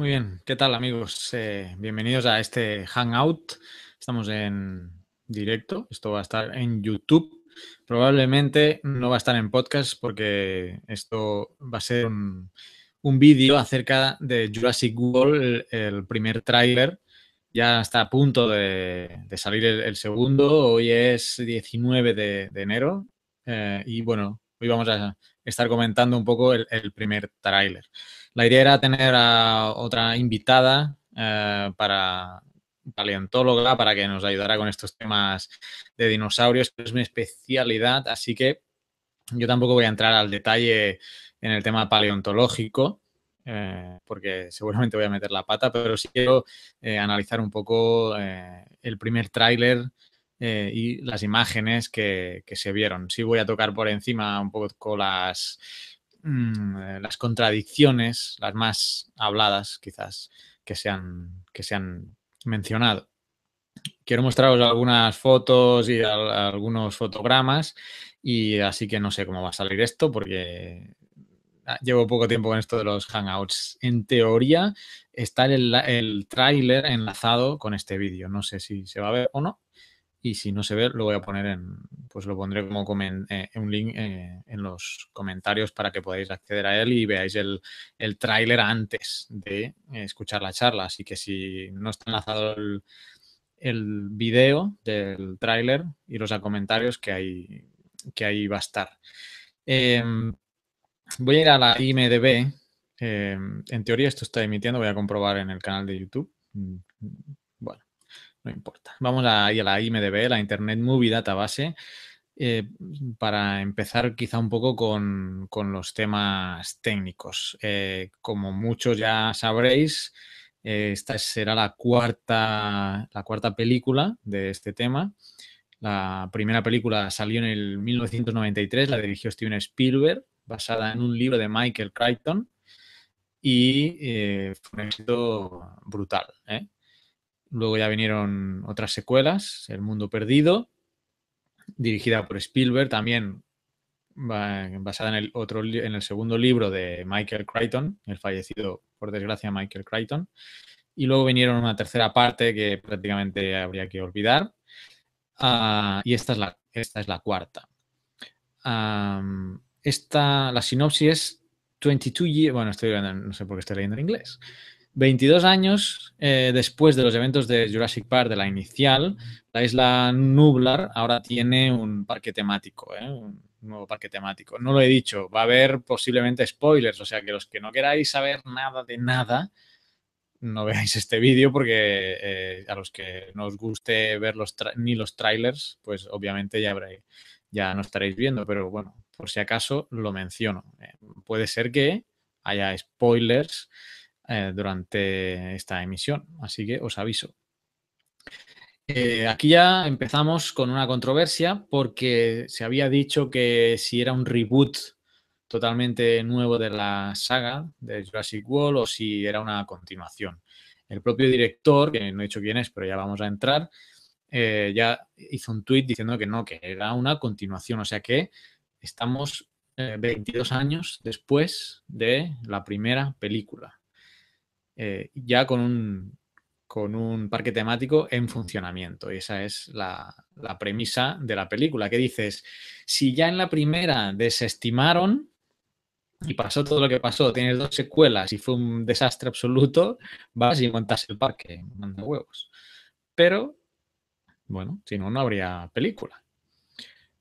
Muy bien, ¿qué tal amigos? Eh, bienvenidos a este Hangout. Estamos en directo, esto va a estar en YouTube. Probablemente no va a estar en podcast porque esto va a ser un, un vídeo acerca de Jurassic World, el, primer tráiler. Ya está a punto de, salir el, segundo. Hoy es 19 de, enero. Eh, y bueno, hoy vamos a estar comentando un poco el, el primer tráiler. La idea era tener a otra invitada eh, para paleontóloga para que nos ayudara con estos temas de dinosaurios, es mi especialidad, así que yo tampoco voy a entrar al detalle en el tema paleontológico, eh, porque seguramente voy a meter la pata, pero sí quiero eh, analizar un poco el primer tráiler y las imágenes que, que, se vieron. Sí voy a tocar por encima un poco las Mm, eh, las contradicciones, las más habladas quizás, que se han, que se mencionado. Quiero mostraros algunas fotos y algunos fotogramas y así que no sé cómo va a salir esto porque ah, llevo poco tiempo con esto de los Hangouts. En teoría está el, el tráiler enlazado con este vídeo. No sé si se va a ver o no, y si no se ve lo voy a poner en, pues lo pondré como eh, un link eh, en los comentarios para que podáis acceder a él y veáis el, el tráiler antes de escuchar la charla. Así que si no está enlazado el, el video del tráiler, iros a comentarios que ahí, que ahí va a estar. Em, voy a ir a la IMDB. Em, en teoría esto está emitiendo, voy a comprobar en el canal de YouTube importa. Vamos a ir a la IMDB, la Internet Movie Database, eh, para empezar quizá un poco con, los temas técnicos. Eh, como muchos ya sabréis, eh, esta será la cuarta, película de este tema. La primera película salió en el 1993, la dirigió Steven Spielberg, basada en un libro de Michael Crichton y fue un éxito brutal. Luego ya vinieron otras secuelas, El Mundo Perdido, dirigida por Spielberg, también basada en el, otro, en el segundo libro de Michael Crichton, el fallecido, por desgracia, Michael Crichton. Y luego vinieron una tercera parte que prácticamente habría que olvidar. Ah, y esta es la, esta es la cuarta. esta, la sinopsis es 22 years, bueno, estoy, no sé por qué estoy leyendo en inglés. 22 años eh, después de los eventos de Jurassic Park, de la inicial, la isla Nublar ahora tiene un parque temático, eh, un nuevo parque temático. No lo he dicho, va a haber posiblemente spoilers, o sea que los que no queráis saber nada de nada, no veáis este vídeo porque eh, a los que no os guste ver los ni los trailers, pues obviamente ya, ya no estaréis viendo, pero bueno, por si acaso lo menciono. puede ser que haya spoilers eh, durante esta emisión, así que os aviso. Eh, aquí ya empezamos con una controversia porque se había dicho que si era un reboot totalmente nuevo de la saga de Jurassic World o si era una continuación. El propio director, que no he dicho quién es, pero ya vamos a entrar, eh, ya hizo un tuit diciendo que no, que era una continuación. O sea que estamos 22 años después de la primera película. Eh, ya con un, con un parque temático en funcionamiento. Y esa es la, premisa de la película, que dices, si ya en la primera desestimaron y pasó todo lo que pasó, tienes dos secuelas y fue un desastre absoluto, vas y montas el parque, manda huevos. Pero, bueno, si no, no habría película.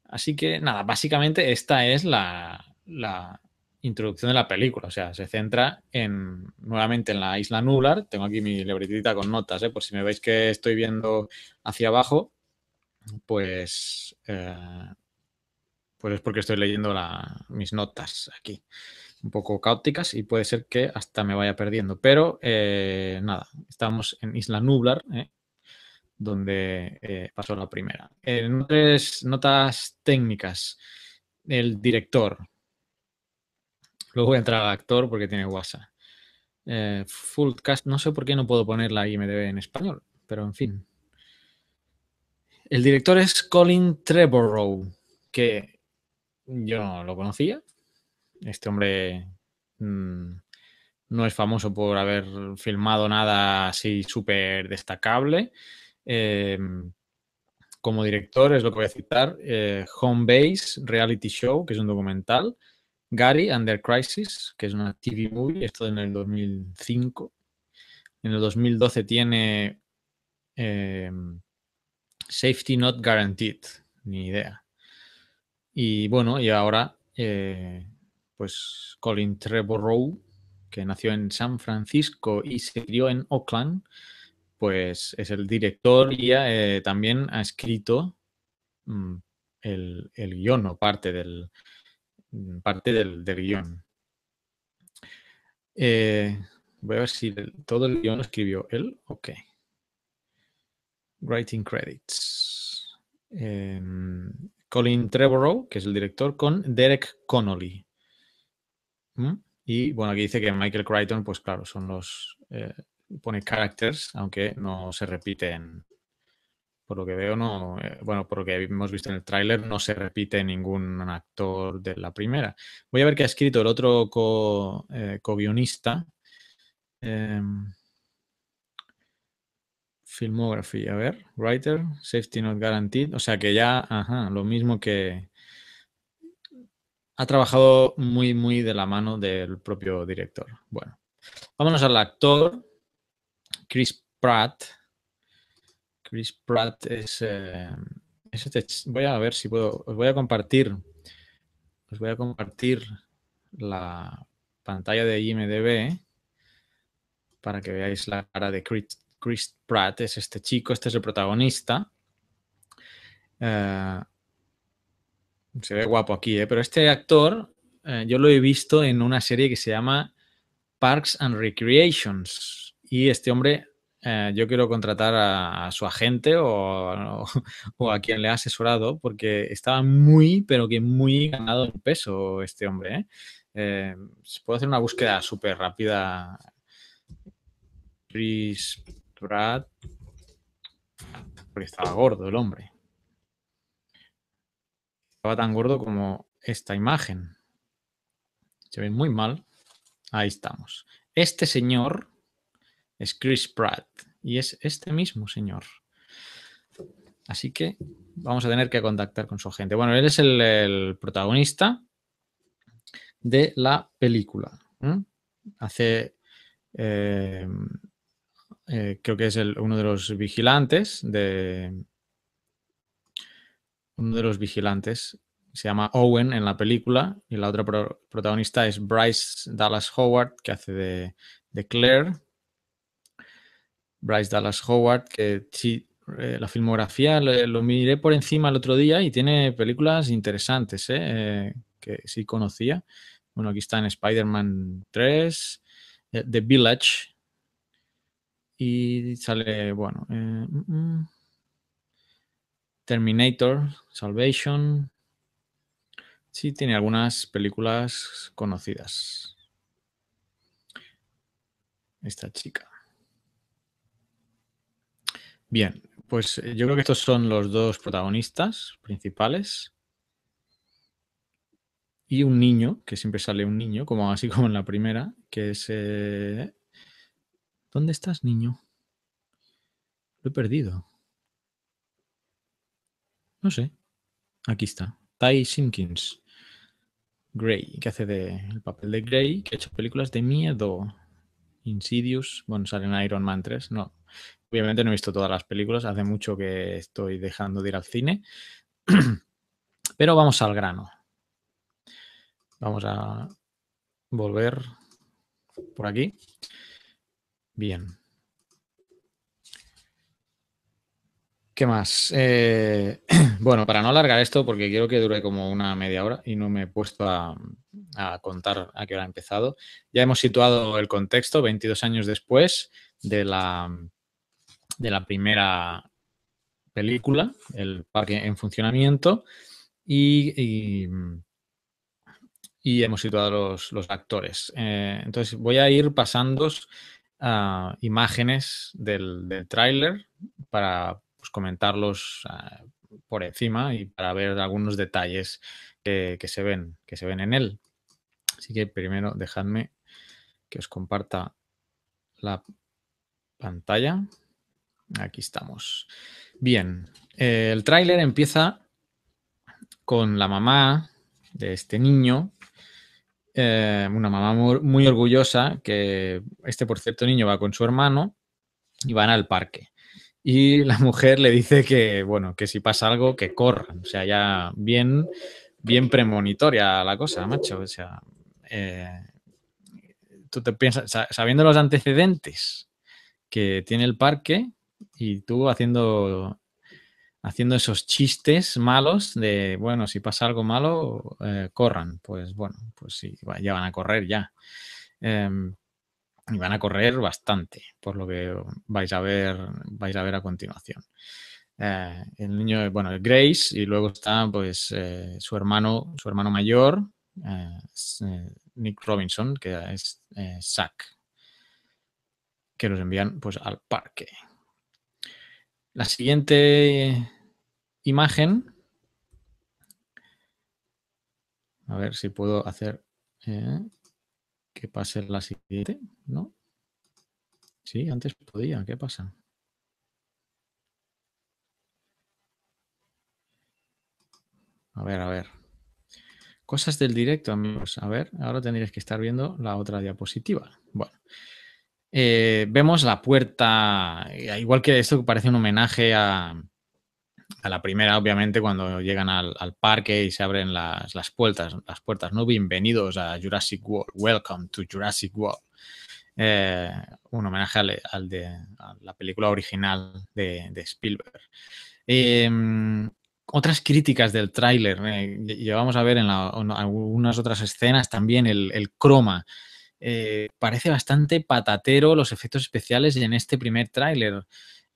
Así que nada, básicamente esta es la, introducción de la película. O sea, se centra en nuevamente en la isla Nublar. Tengo aquí mi libretita con notas, ¿eh? por si me veis que estoy viendo hacia abajo, pues, eh, pues es porque estoy leyendo mis notas aquí. Un poco caóticas y puede ser que hasta me vaya perdiendo. Pero eh, nada, estamos en Isla Nublar, donde pasó la primera. En tres notas técnicas. El director, Luego voy a entrar al actor porque tiene WhatsApp. Eh, no sé por qué no puedo poner la IMDB en español, pero en fin. El director es Colin Trevorrow, que yo no lo conocía. Este hombre mm, no es famoso por haber filmado nada así súper destacable. Em, como director es lo que voy a citar, eh, Home Base Reality Show, que es un documental, Gary, Under Crisis, que es una TV movie, esto en el 2005. En el 2012 tiene eh, Safety Not Guaranteed, ni idea. Y bueno, y ahora, eh, pues Colin Trevorrow, que nació en San Francisco y se crió en Oakland, pues es el director y eh, también ha escrito mm, el, el guión o parte del, parte del, guión. Eh, voy a ver si todo el guión lo escribió él. Ok. Writing credits. Em, Colin Trevorrow, que es el director, con Derek Connolly. ¿Mm? Y bueno, aquí dice que Michael Crichton, pues claro, son los. Eh, pone characters, aunque no se repiten por lo que veo, no, eh, bueno, porque hemos visto en el tráiler, no se repite ningún actor de la primera. Voy a ver qué ha escrito el otro eh, co-guionista. Em, filmography, a ver, writer, safety not guaranteed. O sea que ya, ajá, lo mismo que... Ha trabajado muy, muy de la mano del propio director. Bueno, vámonos al actor Chris Pratt Chris Pratt es... Eh, este voy a ver si puedo... Os voy a compartir... Os voy a compartir la pantalla de IMDB para que veáis la cara de Chris, Pratt. Es este chico, este es el protagonista. Eh, se ve guapo aquí, ¿eh? pero este actor eh, yo lo he visto en una serie que se llama Parks and Recreations. Y este hombre eh, yo quiero contratar a, su agente o, a quien le ha asesorado, porque estaba muy, pero que muy ganado en peso este hombre. ¿eh? Eh, se puede puedo hacer una búsqueda súper rápida. Chris Pratt, porque estaba gordo el hombre. Estaba tan gordo como esta imagen. Se ve muy mal. Ahí estamos. Este señor es Chris Pratt y es este mismo señor. Así que vamos a tener que contactar con su agente. Bueno, él es el, protagonista de la película. Hace, eh, eh, creo que es uno de los vigilantes de... Uno de los vigilantes se llama Owen en la película y la otra protagonista es Bryce Dallas Howard que hace de, de Claire Bryce Dallas Howard, que eh, la filmografía lo, miré por encima el otro día y tiene películas interesantes ¿eh? Eh, que sí conocía. Bueno, aquí está en Spider-Man 3, The Village y sale, bueno, mm, mm. Terminator, Salvation. Sí, tiene algunas películas conocidas. Esta chica. Bien, pues eh, yo creo que estos son los dos protagonistas principales. Y un niño, que siempre sale un niño, como así como en la primera, que es... Eh, ¿Dónde estás, niño? Lo he perdido. No sé. Aquí está. Ty Simpkins. Gray, que hace de, el papel de Grey, que ha hecho películas de miedo. Insidious. Bueno, sale en Iron Man 3. No, Obviamente no he visto todas las películas, hace mucho que estoy dejando de ir al cine. Pero vamos al grano. Vamos a volver por aquí. Bien. ¿Qué más? Eh, bueno, para no alargar esto, porque quiero que dure como una media hora y no me he puesto a, contar a qué hora ha empezado, ya hemos situado el contexto 22 años después de la de la primera película, el parque en funcionamiento, y, y, hemos situado los, los actores. Eh, entonces voy a ir pasando ah, imágenes del, del tráiler para pues, comentarlos ah, por encima y para ver algunos detalles que, se ven, que se ven en él. Así que primero dejadme que os comparta la pantalla. Aquí estamos. Bien, el tráiler empieza con la mamá de este niño, eh, una mamá muy, orgullosa que este, por cierto, niño va con su hermano y van al parque. Y la mujer le dice que, bueno, que si pasa algo, que corran. O sea, ya bien, bien premonitoria la cosa, macho. O sea, eh, tú te piensas, sabiendo los antecedentes que tiene el parque, y tú haciendo, haciendo esos chistes malos de, bueno, si pasa algo malo, eh, corran. Pues bueno, pues sí, ya van a correr ya. Em, y van a correr bastante, por lo que vais a ver, vais a ver a continuación. Eh, el niño, bueno, Grace, y luego está pues eh, su hermano, su hermano mayor, Nick Robinson, que es Zack, que los envían pues al parque. La siguiente imagen. A ver si puedo hacer eh, que pase la siguiente, ¿no? Sí, antes podía, ¿qué pasa? A ver, a ver. Cosas del directo, amigos. A ver, ahora tendréis que estar viendo la otra diapositiva. Bueno, eh, vemos la puerta, eh, igual que esto parece un homenaje a, la primera, obviamente, cuando llegan al, parque y se abren las, puertas, las puertas, ¿no? Bienvenidos a Jurassic World, welcome to Jurassic World. Eh, un homenaje al, de, a la película original de, Spielberg. Em, otras críticas del tráiler, llevamos a ver en, algunas otras escenas también el croma, eh, parece bastante patatero los efectos especiales en este primer tráiler.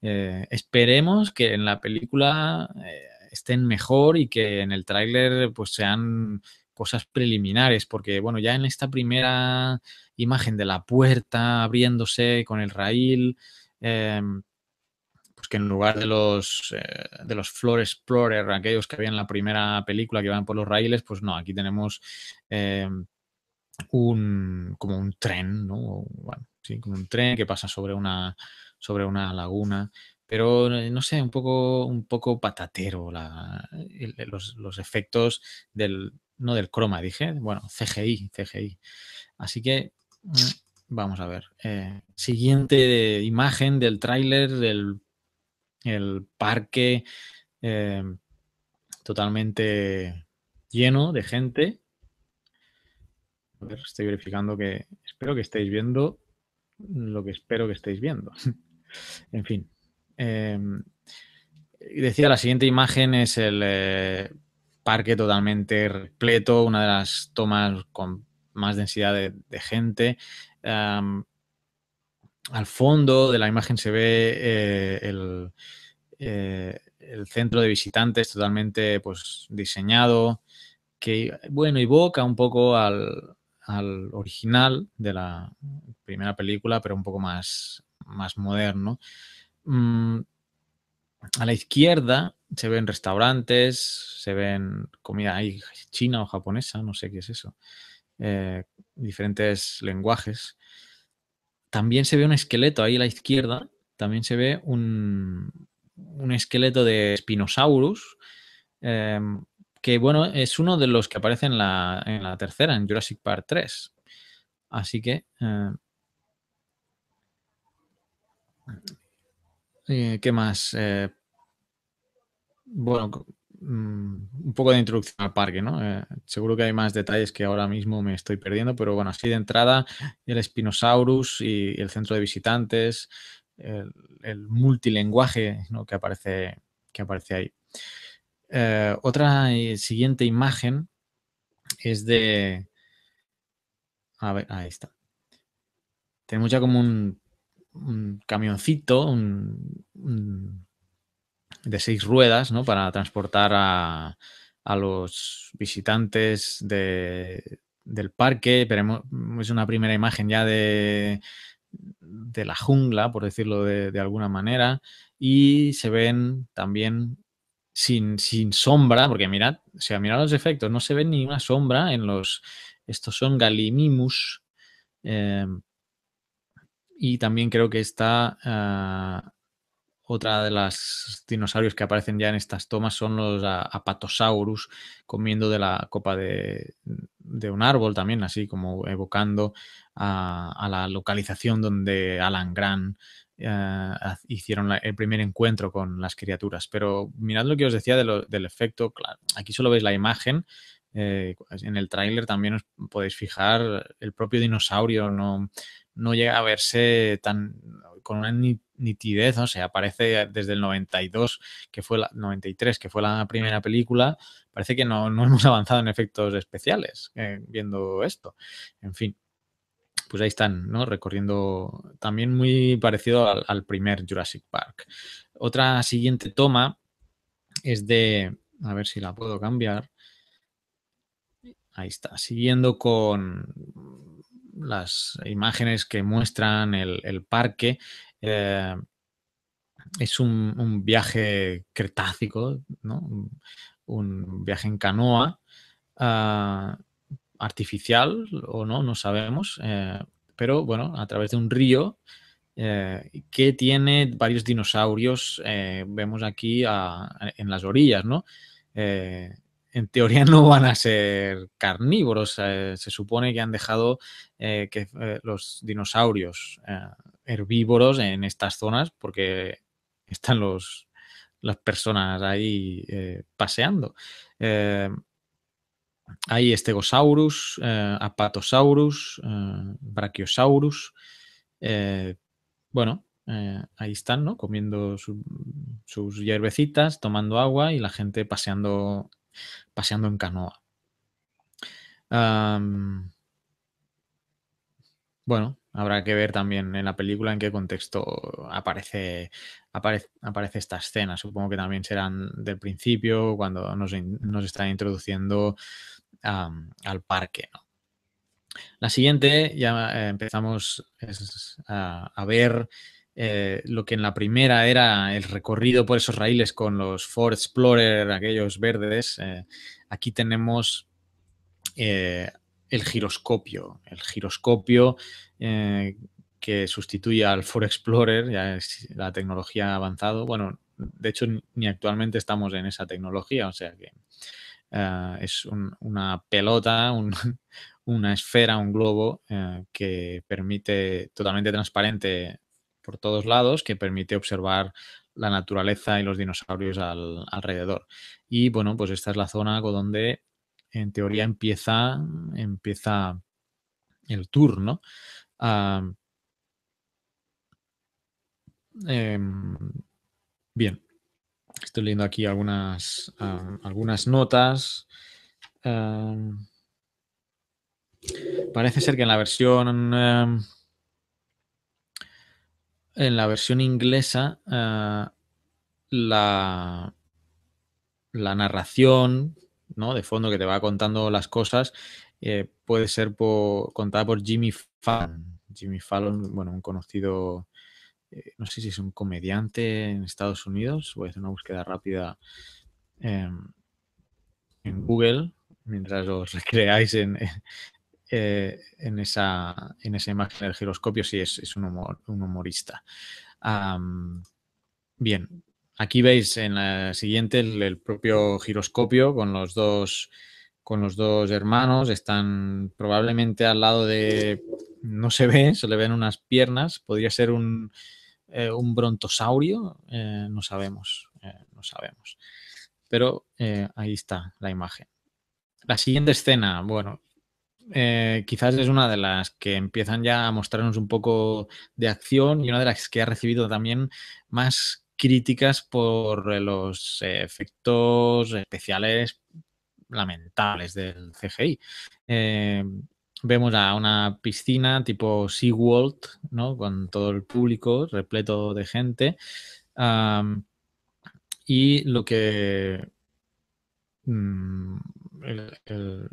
Eh, esperemos que en la película eh, estén mejor y que en el tráiler pues sean cosas preliminares, porque bueno, ya en esta primera imagen de la puerta abriéndose con el raíl, em, pues que en lugar de los, de los Floor Explorer, aquellos que había en la primera película que van por los raíles, pues no, aquí tenemos em, un, como un tren, ¿no? un tren que pasa sobre una, sobre una laguna. Pero eh, no sé, un poco, un poco patatero los, efectos del, no del croma, dije, bueno, CGI, CGI. Así que mm, vamos a ver. Eh, siguiente imagen del tráiler del el parque eh, totalmente lleno de gente ver, estoy verificando que espero que estéis viendo lo que espero que estéis viendo. en fin. Em, decía, la siguiente imagen es el eh, parque totalmente repleto, una de las tomas con más densidad de, gente. al fondo de la imagen se ve eh, eh, el, centro de visitantes totalmente pues, diseñado, que, bueno, evoca un poco al, al original de la primera película, pero un poco más, más moderno. Mm, a la izquierda se ven restaurantes, se ven comida china o japonesa, no sé qué es eso, eh, diferentes lenguajes. También se ve un esqueleto ahí a la izquierda, también se ve un, un esqueleto de Spinosaurus. Em, que bueno, es uno de los que aparece en la, tercera, en Jurassic Park 3. Así que... Eh, eh, ¿Qué más? Eh, bueno, mm, un poco de introducción al parque, ¿no? seguro que hay más detalles que ahora mismo me estoy perdiendo, pero bueno, así de entrada, el Spinosaurus y el centro de visitantes, el, el multilenguaje que, aparece, que aparece ahí. Eh, otra eh, siguiente imagen es de... A ver, ahí está. Tenemos ya como un, camioncito de seis ruedas, ¿no? Para transportar a, los visitantes del parque. Pero es una primera imagen ya de, de la jungla, por decirlo de, de alguna manera. Y se ven también sin, sombra, porque mirad, sea, mirad los efectos, no se ve ni una sombra en los. Estos son Galimimus. Eh, y también creo que está. Ah, otra de las dinosaurios que aparecen ya en estas tomas son los ah, apatosaurus comiendo de la copa de, un árbol también, así como evocando a, a la localización donde Alan Grant Ah, hicieron el primer encuentro con las criaturas. Pero mirad lo que os decía del efecto, claro, aquí solo veis la imagen, eh, pues en el tráiler también os podéis fijar, el propio dinosaurio no, no llega a verse tan con una nitidez, o sea, aparece desde el 92, que fue la 93, que fue la primera película, parece que no, hemos avanzado en efectos especiales eh, viendo esto. En fin, pues ahí están, ¿no? Recorriendo también muy parecido al, primer Jurassic Park. Otra siguiente toma es de, a ver si la puedo cambiar. Ahí está, siguiendo con las imágenes que muestran el, parque. Eh, es un, viaje cretácico, ¿no? un, viaje en canoa. Ah, artificial o no, no sabemos, eh, pero bueno, a través de un río eh, que tiene varios dinosaurios, eh, vemos aquí en las orillas, ¿no? en teoría no van a ser carnívoros, se supone que han dejado que los dinosaurios herbívoros en estas zonas porque están los, las personas ahí paseando. Hay Stegosaurus, eh, Apatosaurus, eh, Brachiosaurus. Eh, bueno, ahí están, ¿no? Comiendo sus hierbecitas, tomando agua y la gente paseando, paseando en canoa. bueno, Habrá que ver también en la película en qué contexto aparece, aparece, esta escena. Supongo que también serán del principio, cuando nos, están introduciendo al parque. La siguiente, ya eh, empezamos a, ver eh, lo que en la primera era el recorrido por esos raíles con los Ford Explorer, aquellos verdes. Eh, aquí tenemos el giroscopio. El giroscopio eh, que sustituye al Forexplorer, Explorer, ya es la tecnología avanzada. Bueno, de hecho, ni actualmente estamos en esa tecnología, o sea que eh, es una pelota, una esfera, un globo eh, que permite, totalmente transparente por todos lados, que permite observar la naturaleza y los dinosaurios al, alrededor. Y bueno, pues esta es la zona donde en teoría empieza, empieza el tour, ah, em, bien, estoy leyendo aquí algunas, ah, algunas notas. Em, parece ser que en la versión... Em, en la versión inglesa, ah, la, la narración de fondo que te va contando las cosas, eh, puede ser contada por Jimmy Fallon. Jimmy Fallon, bueno, un conocido, eh, no sé si es un comediante en Estados Unidos, voy a hacer una búsqueda rápida em, en Google, mientras os recreáis en, eh, en, esa, en esa imagen del giroscopio, si es, un, humorista. bien, Aquí veis en la siguiente el, propio giroscopio con los dos con los dos hermanos, están probablemente al lado de, no se ve, se le ven unas piernas, podría ser un, eh, un brontosaurio, eh, no sabemos, eh, no sabemos. Pero ahí está la imagen. La siguiente escena, bueno, quizás es una de las que empiezan ya a mostrarnos un poco de acción y una de las que ha recibido también más críticas por eh, los efectos especiales lamentables del CGI. Eh, vemos a una piscina tipo SeaWorld, ¿no? Con todo el público repleto de gente. y lo que... Mm, el,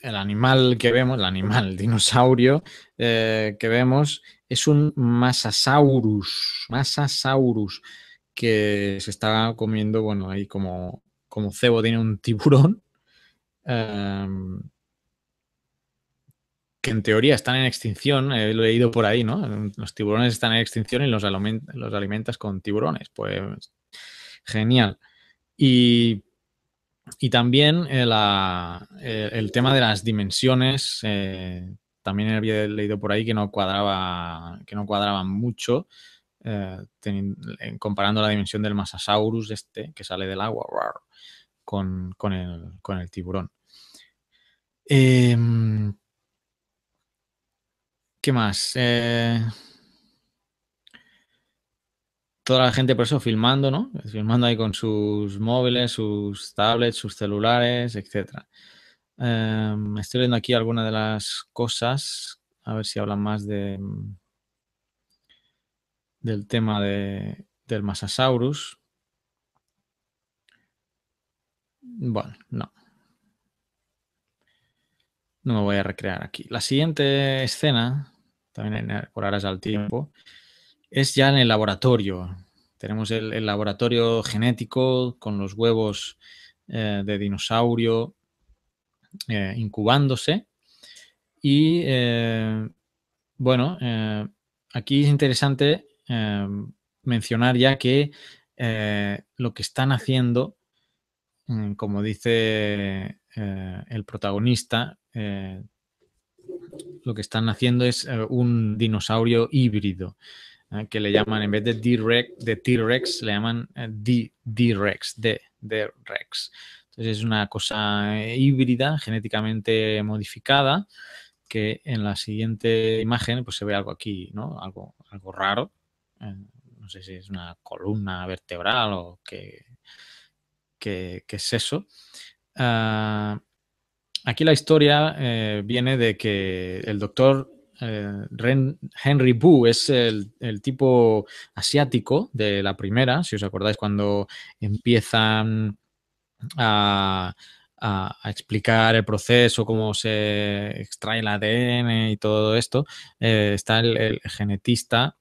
el animal que vemos, el animal, dinosaurio eh, que vemos es un Masasaurus, Masasaurus, que se está comiendo, bueno, ahí como, como cebo tiene un tiburón, em, que en teoría están en extinción, eh, he leído por ahí, ¿no? Los tiburones están en extinción y los, los alimentas con tiburones, pues genial. Y y también eh, eh, el, tema de las dimensiones, eh, también había leído por ahí que no cuadraba, que no cuadraban mucho, comparando la dimensión del Masasaurus este, que sale del agua, con, el, con el, tiburón. Em, ¿Qué más? toda la gente por eso filmando, ¿no? Filmando ahí con sus móviles, sus tablets, sus celulares, etcétera. Em, estoy leyendo aquí algunas de las cosas, a ver si hablan más de del tema del Masasaurus. Bueno, no. No me voy a recrear aquí. La siguiente escena, también por aras al tiempo, es ya en el laboratorio. Tenemos el, laboratorio genético con los huevos eh, de dinosaurio eh, incubándose. Y eh, bueno, aquí es interesante mencionar ya que lo que están haciendo, mm, como dice el protagonista, lo que están haciendo es un dinosaurio híbrido. ¿eh? que le llaman, en vez de de T-Rex, le llaman eh, D-Rex, D-Rex. Entonces es una cosa eh, híbrida, genéticamente modificada, que en la siguiente imagen pues se ve algo aquí, ¿no? Algo, algo raro. no sé si es una columna vertebral o qué, qué, es eso. Ah, aquí la historia viene de que el doctor eh, Henry Wu es el, tipo asiático de la primera, si os acordáis cuando empiezan a, explicar el proceso, cómo se extrae el ADN y todo esto, eh, está el, genetista,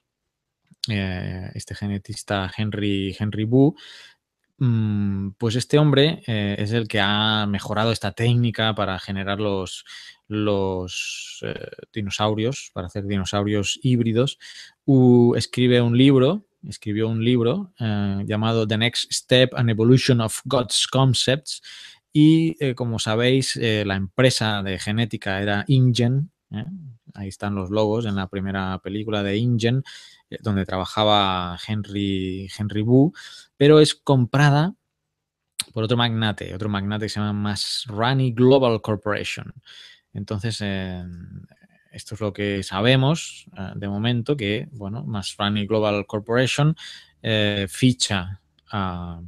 eh, este genetista Henry, Henry Bu, Mm, pues este hombre eh, es el que ha mejorado esta técnica para generar los, eh, dinosaurios, para hacer dinosaurios híbridos. escribe un libro, escribió un libro eh, llamado The Next Step an Evolution of God's Concepts. Y como sabéis, la empresa de genética era InGen. Ahí están los logos en la primera película de InGen. Eh, donde trabajaba Henry, Henry Wu, pero es comprada por otro magnate, otro magnate que se llama Masrani Global Corporation. Entonces, em, esto es lo que sabemos eh, de momento, que, bueno, Masrani Global Corporation eh, ficha a,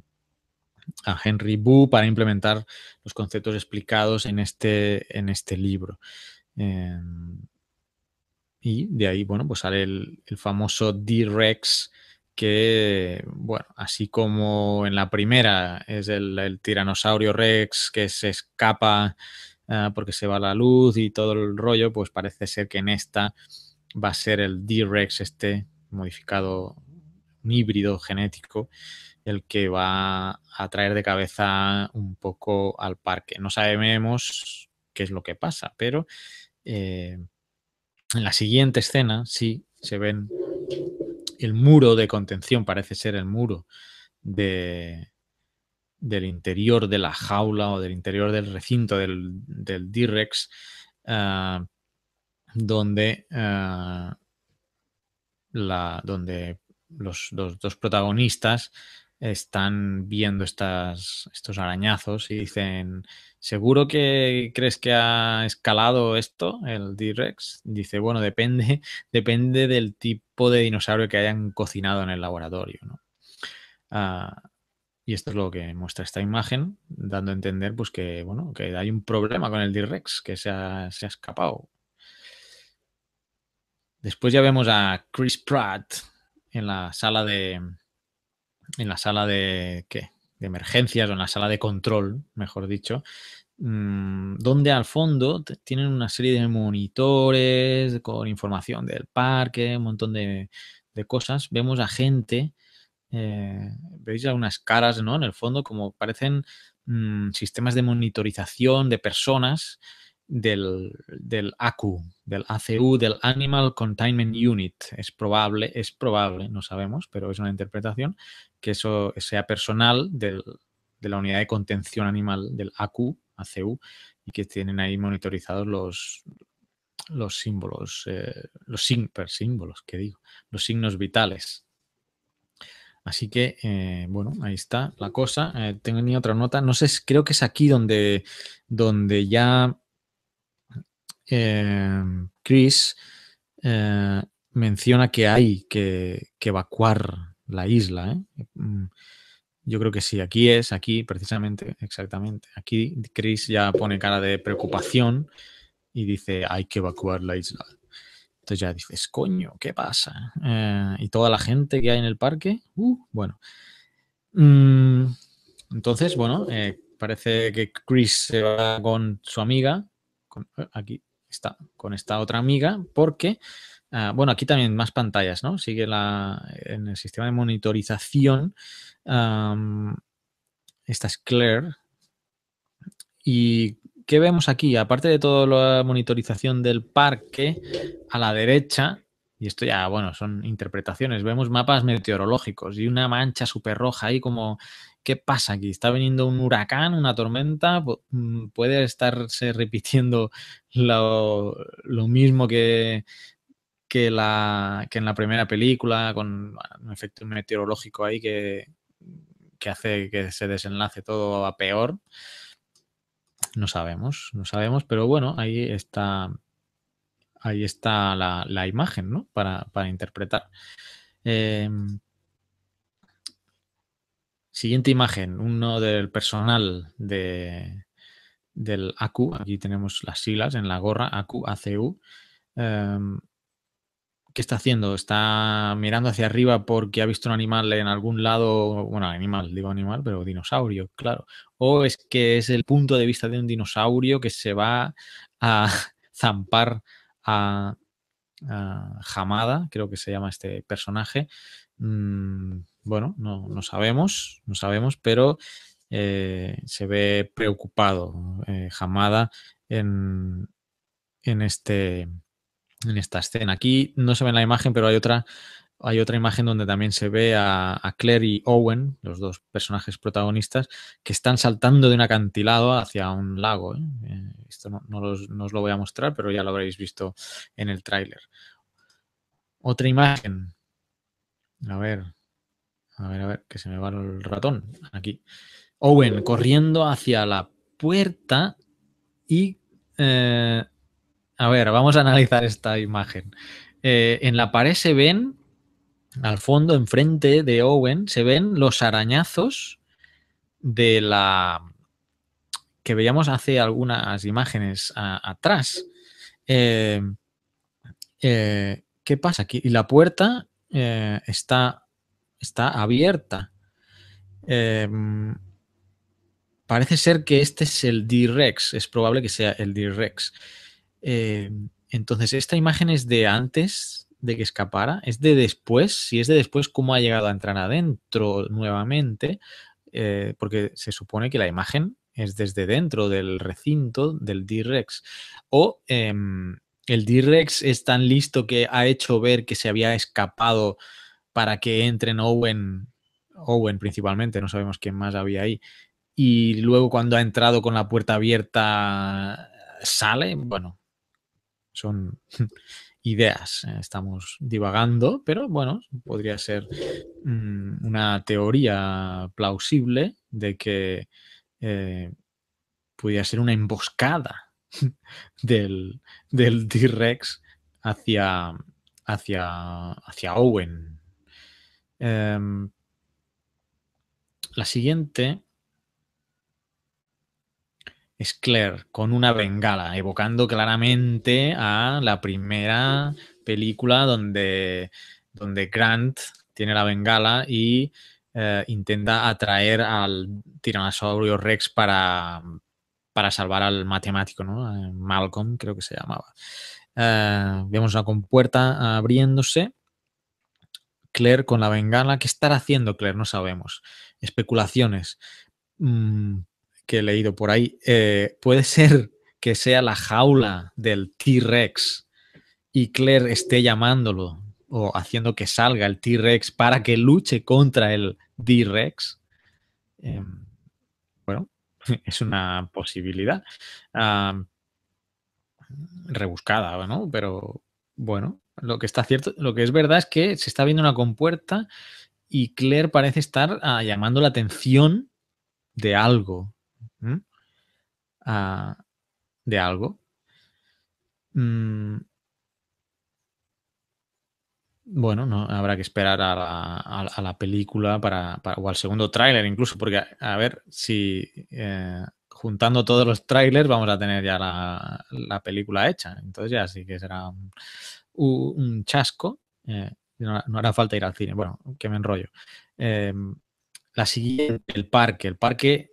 Henry Wu para implementar los conceptos explicados en este, en este libro. Em, y de ahí, bueno, pues sale el, famoso D-Rex, que, bueno, así como en la primera es el, tiranosaurio Rex que se escapa ah, porque se va la luz y todo el rollo, pues parece ser que en esta va a ser el D-Rex este modificado, un híbrido genético, el que va a traer de cabeza un poco al parque. No sabemos qué es lo que pasa, pero eh, en la siguiente escena, sí, se ven el muro de contención, parece ser el muro del interior de la jaula o del interior del recinto del, del D-Rex, ah, ah, donde, los, dos protagonistas están viendo estos arañazos y dicen, ¿Seguro que crees que ha escalado esto, el d rex Dice, bueno, depende, depende del tipo de dinosaurio que hayan cocinado en el laboratorio. ¿no? Ah, y esto es lo que muestra esta imagen, dando a entender pues, que, bueno, que hay un problema con el d rex que se ha, se ha escapado. Después ya vemos a Chris Pratt en la sala de. En la sala de. ¿Qué? de emergencias o en la sala de control, mejor dicho, mm, donde al fondo tienen una serie de monitores con información del parque, un montón de, cosas. Vemos a gente, eh, veis algunas caras, ¿no? En el fondo, como parecen mm, sistemas de monitorización de personas del, del ACU, del ACU, del Animal Containment Unit. Es probable, es probable, no sabemos, pero es una interpretación que eso sea personal de la unidad de contención animal del ACU, ACU y que tienen ahí monitorizados los, los símbolos, eh, los símbolos, que digo, los signos vitales. Así que, eh, bueno, ahí está la cosa. Eh, tengo ni otra nota. No sé, creo que es aquí donde, donde ya Chris menciona que hay que, que evacuar la isla. ¿eh? Mm, yo creo que sí, aquí es, aquí precisamente, exactamente. Aquí Chris ya pone cara de preocupación y dice, hay que evacuar la isla. Entonces ya dices, coño, ¿qué pasa? Eh, y toda la gente que hay en el parque, uh, bueno. Mm, entonces, bueno, eh, parece que Chris se va con su amiga, aquí está, con esta otra amiga, porque Ah, bueno, aquí también más pantallas, ¿no? Sigue la, en el sistema de monitorización. esta es Claire. ¿Y qué vemos aquí? Aparte de toda la monitorización del parque, a la derecha, y esto ya, bueno, son interpretaciones, vemos mapas meteorológicos y una mancha súper roja ahí como, ¿qué pasa aquí? ¿Está viniendo un huracán, una tormenta? Mm, ¿Puede estarse repitiendo lo mismo que que, la, en la primera película, con un efecto meteorológico ahí que, hace que se desenlace todo a peor. No sabemos, no sabemos, pero bueno, ahí está, ahí está la, imagen, Para, interpretar. Eh, siguiente imagen, uno del personal de, del ACU. Aquí tenemos las siglas en la gorra, ACU, ACU. Eh, ¿qué está haciendo? ¿Está mirando hacia arriba porque ha visto un animal en algún lado? Bueno, animal, digo animal, pero dinosaurio, claro. ¿O es que es el punto de vista de un dinosaurio que se va a zampar a, Jamada, creo que se llama este personaje? Mm, bueno, no, sabemos, no sabemos, pero eh, se ve preocupado Jamada eh, en este en esta escena. Aquí no se ve en la imagen, pero hay otra, hay otra imagen donde también se ve a, Claire y Owen, los dos personajes protagonistas, que están saltando de un acantilado hacia un lago. ¿eh? Eh, esto no, os lo voy a mostrar, pero ya lo habréis visto en el tráiler. Otra imagen. A ver, a ver, a ver, que se me va el ratón. Aquí. Owen corriendo hacia la puerta y eh, a ver, vamos a analizar esta imagen. Eh, en la pared se ven, al fondo, enfrente de Owen, se ven los arañazos de la que veíamos hace algunas imágenes atrás. Eh, eh, ¿Qué pasa aquí? Y la puerta está, está abierta. Em, parece ser que este es el D-Rex, es probable que sea el D-Rex. Eh, entonces, esta imagen es de antes de que escapara, es de después, si es de después, cómo ha llegado a entrar adentro nuevamente, eh, porque se supone que la imagen es desde dentro del recinto del D-Rex. O em, el D-Rex es tan listo que ha hecho ver que se había escapado para que entren Owen, Owen principalmente, no sabemos quién más había ahí, y luego cuando ha entrado con la puerta abierta sale, bueno, son ideas, eh, estamos divagando, pero bueno, podría ser mm, una teoría plausible de que eh, pudiera ser una emboscada del, del T-Rex hacia, hacia, hacia Owen. Em, la siguiente es Claire con una bengala, evocando claramente a la primera película donde, donde Grant tiene la bengala y eh, intenta atraer al tiranosaurio Rex para, para salvar al matemático, ¿no? Malcolm creo que se llamaba. Eh, vemos una compuerta abriéndose. Claire con la bengala. ¿Qué estará haciendo Claire? No sabemos. Especulaciones. Mm, que he leído por ahí, eh, puede ser que sea la jaula del T-Rex y Claire esté llamándolo o haciendo que salga el T-Rex para que luche contra el D-Rex. Em, bueno, es una posibilidad rebuscada, ¿no? Pero bueno, lo que está cierto, lo que es verdad es que se está viendo una compuerta y Claire parece estar ah, llamando la atención de algo de algo. Mm. Bueno, no, habrá que esperar a la, película para, o al segundo tráiler incluso, porque a ver si eh, juntando todos los tráilers vamos a tener ya la, película hecha. Entonces ya sí que será un, chasco. Eh, no, hará falta ir al cine. Bueno, que me enrollo. Em, la siguiente, el parque. El parque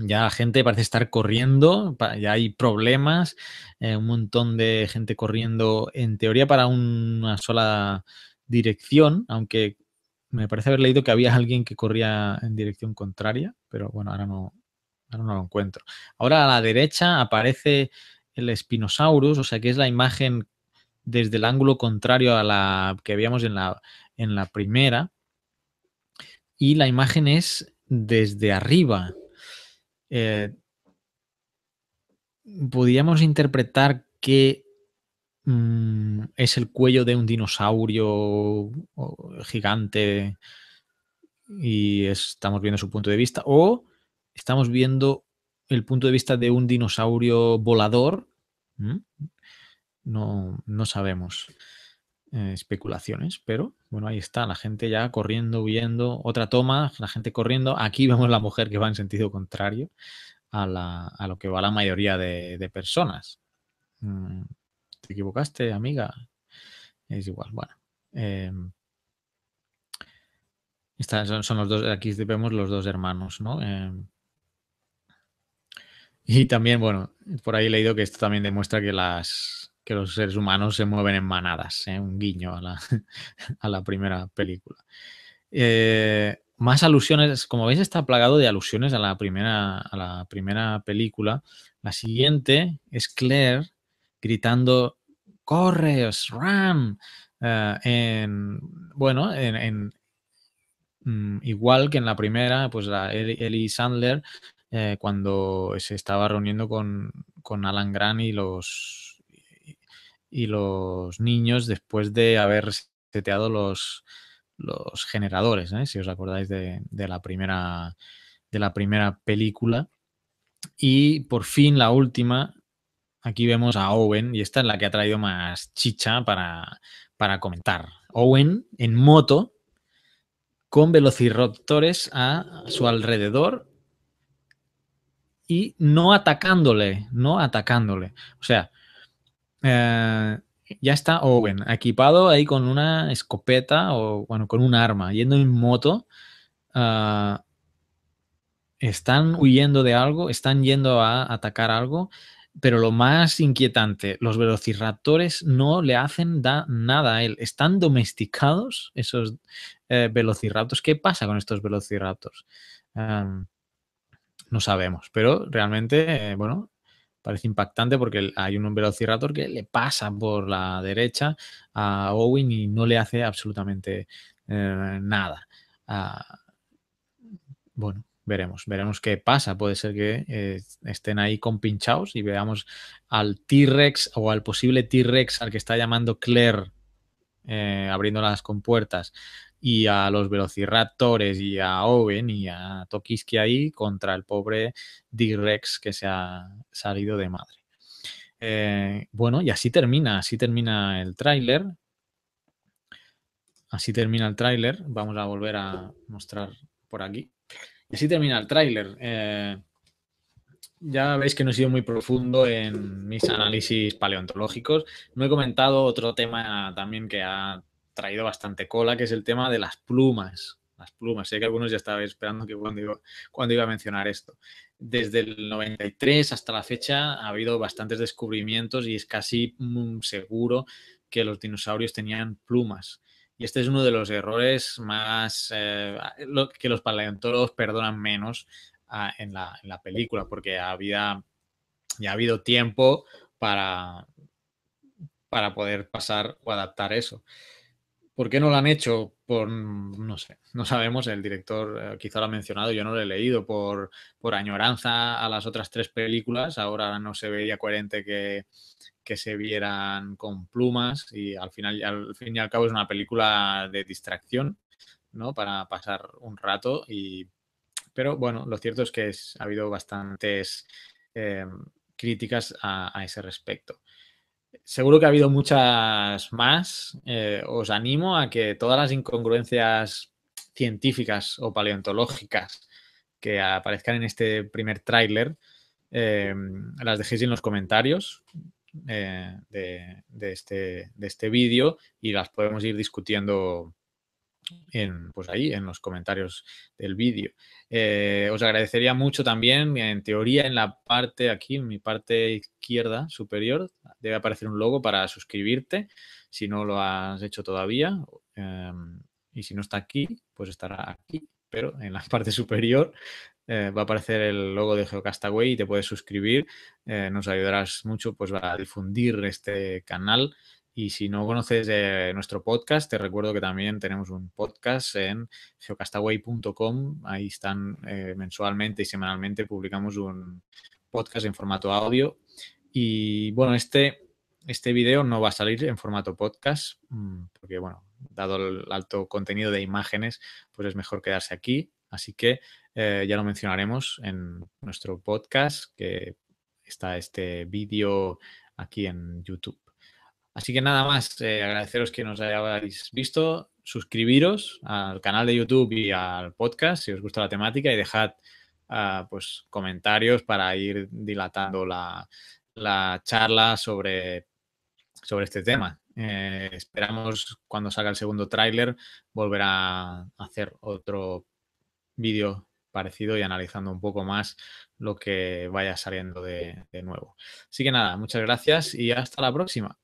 ya la gente parece estar corriendo, ya hay problemas, eh, un montón de gente corriendo en teoría para una sola dirección, aunque me parece haber leído que había alguien que corría en dirección contraria, pero bueno, ahora no, no lo encuentro. Ahora a la derecha aparece el Spinosaurus, o sea que es la imagen desde el ángulo contrario a la que habíamos en la, en la primera. Y la imagen es desde arriba, eh, podríamos interpretar que mm, es el cuello de un dinosaurio gigante y estamos viendo su punto de vista, o estamos viendo el punto de vista de un dinosaurio volador. ¿Mm? No, no sabemos. Eh, especulaciones, pero bueno, ahí está, la gente ya corriendo, huyendo, otra toma, la gente corriendo, aquí vemos la mujer que va en sentido contrario a, lo que va la mayoría de, personas. Mm, ¿Te equivocaste, amiga? Es igual, bueno. Em, los dos, aquí vemos los dos hermanos, ¿no? Em, y también, bueno, por ahí he leído que esto también demuestra que las, que los seres humanos se mueven en manadas, ¿eh? un guiño a la, primera película. Eh, más alusiones, como veis está plagado de alusiones a la primera, a la primera película. La siguiente es Claire gritando, ¡corre! run, eh, bueno, en, mm, igual que en la primera, pues la Ellie Sandler, cuando se estaba reuniendo con, con Alan Grant y los y los niños después de haber seteado los, los generadores, ¿eh? si os acordáis de, la primera, de la primera película. Y por fin la última, aquí vemos a Owen, y esta es la que ha traído más chicha para, para comentar. Owen en moto con velociraptores a su alrededor y no atacándole, no atacándole. O sea, eh, ya está Owen, equipado ahí con una escopeta o, bueno, con un arma, yendo en moto. Eh, están huyendo de algo, están yendo a atacar algo, pero lo más inquietante, los velociraptores no le hacen da nada a él. Están domesticados esos eh, ¿Qué pasa con estos velociraptors? Eh, no sabemos, pero realmente, bueno, parece impactante porque hay un velociraptor que le pasa por la derecha a Owen y no le hace absolutamente eh, nada. Ah, bueno, veremos, veremos qué pasa. Puede ser que eh, estén ahí compinchados y veamos al T-Rex o al posible T-Rex al que está llamando Claire eh, abriendo las compuertas y a los velociraptores y a Owen y a Tokiski ahí contra el pobre D-Rex que se ha salido de madre. Eh, bueno, y así termina, así termina el tráiler. Así termina el tráiler. Vamos a volver a mostrar por aquí. Y así termina el tráiler. Eh, ya veis que no he sido muy profundo en mis análisis paleontológicos. No he comentado otro tema también que ha traído bastante cola, que es el tema de las plumas. Las plumas, sé que algunos ya estaban esperando que cuando iba, a mencionar esto. Desde el 93 hasta la fecha ha habido bastantes descubrimientos y es casi mm, seguro que los dinosaurios tenían plumas. Y este es uno de los errores más eh, que los paleontólogos perdonan menos ah, en, la, película, porque había, ya ha habido tiempo para, para poder pasar o adaptar eso. ¿Por qué no lo han hecho? Por, no sé, no sabemos, el director eh, quizá lo ha mencionado, yo no lo he leído, por, añoranza a las otras tres películas, ahora no se veía coherente que, se vieran con plumas y al final, al fin y al cabo es una película de distracción, ¿no? Para pasar un rato y... Pero bueno, lo cierto es que ha habido bastantes eh, críticas a ese respecto. Seguro que ha habido muchas más. Eh, os animo a que todas las incongruencias científicas o paleontológicas que aparezcan en este primer tráiler eh, las dejéis en los comentarios eh, de, de, este, de este vídeo y las podemos ir discutiendo pues ahí en los comentarios del vídeo. Eh, os agradecería mucho también, en teoría, en la parte aquí, en mi parte izquierda superior, debe aparecer un logo para suscribirte, si no lo has hecho todavía. Eh, y si no está aquí, pues estará aquí, pero en la parte superior eh, va a aparecer el logo de Geocastaway y te puedes suscribir. nos ayudarás mucho pues, a difundir este canal y si no conoces nuestro podcast, te recuerdo que también tenemos un podcast en geocastaway.com. Ahí están eh, mensualmente y semanalmente publicamos un podcast en formato audio. Y bueno, este, este video no va a salir en formato podcast, mm, porque bueno, dado el alto contenido de imágenes, pues es mejor quedarse aquí. Así que eh, ya lo mencionaremos en nuestro podcast, que está este vídeo aquí en YouTube. Así que nada más, eh, agradeceros que nos hayáis visto, suscribiros al canal de YouTube y al podcast si os gusta la temática y dejad ah, pues, comentarios para ir dilatando la, charla sobre, sobre este tema. Eh, esperamos cuando salga el segundo tráiler volver a hacer otro vídeo parecido y analizando un poco más lo que vaya saliendo de nuevo. Así que nada, muchas gracias y hasta la próxima.